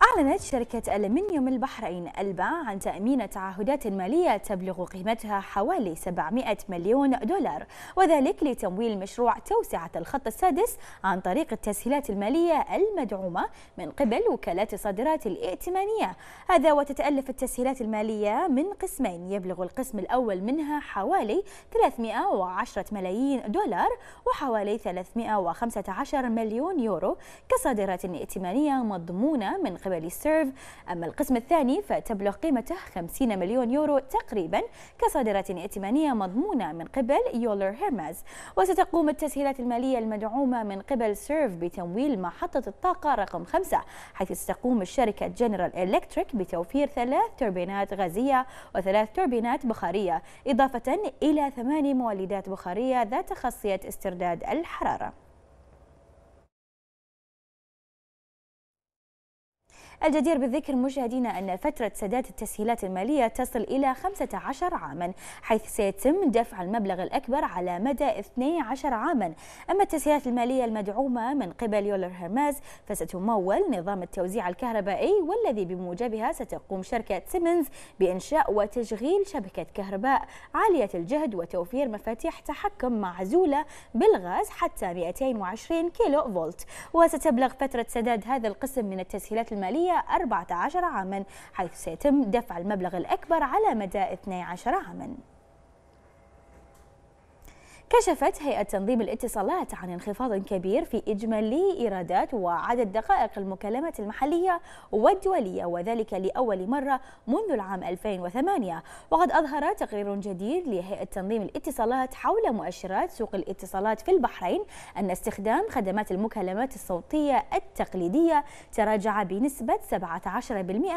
أعلنت شركة ألمنيوم البحرين ألبا عن تأمين تعهدات مالية تبلغ قيمتها حوالي 700 مليون دولار وذلك لتمويل مشروع توسعة الخط السادس عن طريق التسهيلات المالية المدعومة من قبل وكالات الصادرات الائتمانية هذا وتتألف التسهيلات المالية من قسمين يبلغ القسم الأول منها حوالي 310 ملايين دولار وحوالي 315 مليون يورو كصادرات ائتمانية مضمونة من قبل قبل سيرف أما القسم الثاني فتبلغ قيمته 50 مليون يورو تقريبا كصادرات ائتمانية مضمونة من قبل يولر هيرماز وستقوم التسهيلات المالية المدعومة من قبل سيرف بتمويل محطة الطاقة رقم 5 حيث ستقوم الشركة جنرال إلكتريك بتوفير ثلاث توربينات غازية وثلاث توربينات بخارية إضافة إلى ثماني مولدات بخارية ذات خاصية استرداد الحرارة الجدير بالذكر مشاهدينا أن فترة سداد التسهيلات المالية تصل إلى 15 عاما حيث سيتم دفع المبلغ الأكبر على مدى 12 عاما أما التسهيلات المالية المدعومة من قبل يولر هرماز فستمول نظام التوزيع الكهربائي والذي بموجبها ستقوم شركة سيمنز بإنشاء وتشغيل شبكة كهرباء عالية الجهد وتوفير مفاتيح تحكم معزولة بالغاز حتى 220 كيلو فولت وستبلغ فترة سداد هذا القسم من التسهيلات المالية 14 عاما حيث سيتم دفع المبلغ الأكبر على مدى 12 عاما كشفت هيئة تنظيم الاتصالات عن انخفاض كبير في إجمالي إيرادات وعدد دقائق المكالمات المحلية والدولية وذلك لأول مرة منذ العام 2008 وقد أظهر تقرير جديد لهيئة تنظيم الاتصالات حول مؤشرات سوق الاتصالات في البحرين أن استخدام خدمات المكالمات الصوتية التقليدية تراجع بنسبة 17%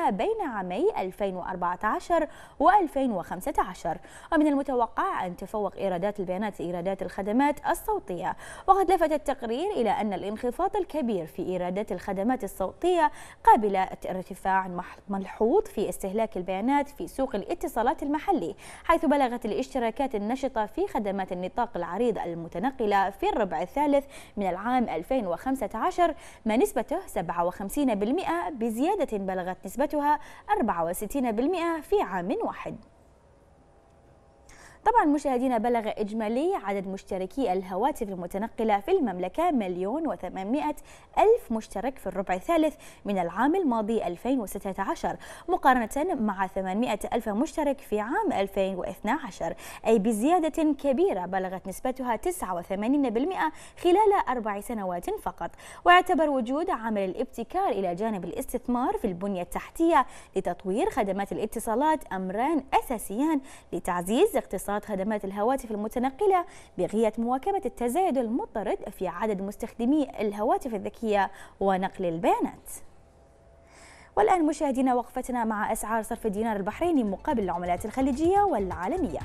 بين عامي 2014 و 2015 ومن المتوقع أن تفوق إيرادات البيانات إيرادات إيرادات الخدمات الصوتية وقد لفت التقرير إلى أن الانخفاض الكبير في إيرادات الخدمات الصوتية قابل ارتفاع ملحوظ في استهلاك البيانات في سوق الاتصالات المحلي حيث بلغت الاشتراكات النشطة في خدمات النطاق العريض المتنقلة في الربع الثالث من العام 2015 ما نسبته 57% بزيادة بلغت نسبتها 64% في عام واحد طبعا مشاهدينا بلغ إجمالي عدد مشتركي الهواتف المتنقلة في المملكة مليون و800 ألف مشترك في الربع الثالث من العام الماضي 2016 مقارنة مع 800 ألف مشترك في عام 2012 أي بزيادة كبيرة بلغت نسبتها 89% خلال أربع سنوات فقط ويعتبر وجود عامل الابتكار إلى جانب الاستثمار في البنية التحتية لتطوير خدمات الاتصالات أمران أساسيان لتعزيز اقتصاد إسقاط خدمات الهواتف المتنقلة بغية مواكبة التزايد المضطرد في عدد مستخدمي الهواتف الذكية ونقل البيانات والآن مشاهدينا وقفتنا مع أسعار صرف الدينار البحريني مقابل العملات الخليجية والعالمية